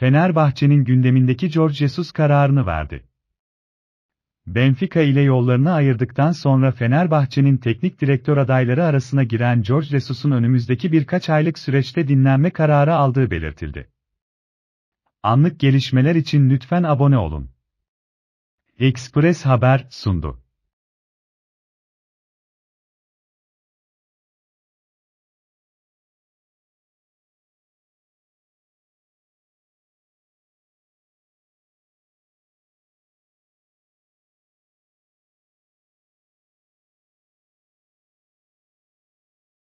Fenerbahçe'nin gündemindeki George Jesus kararını verdi. Benfica ile yollarını ayırdıktan sonra Fenerbahçe'nin teknik direktör adayları arasına giren George Jesus'un önümüzdeki birkaç aylık süreçte dinlenme kararı aldığı belirtildi. Anlık gelişmeler için lütfen abone olun. Express Haber sundu.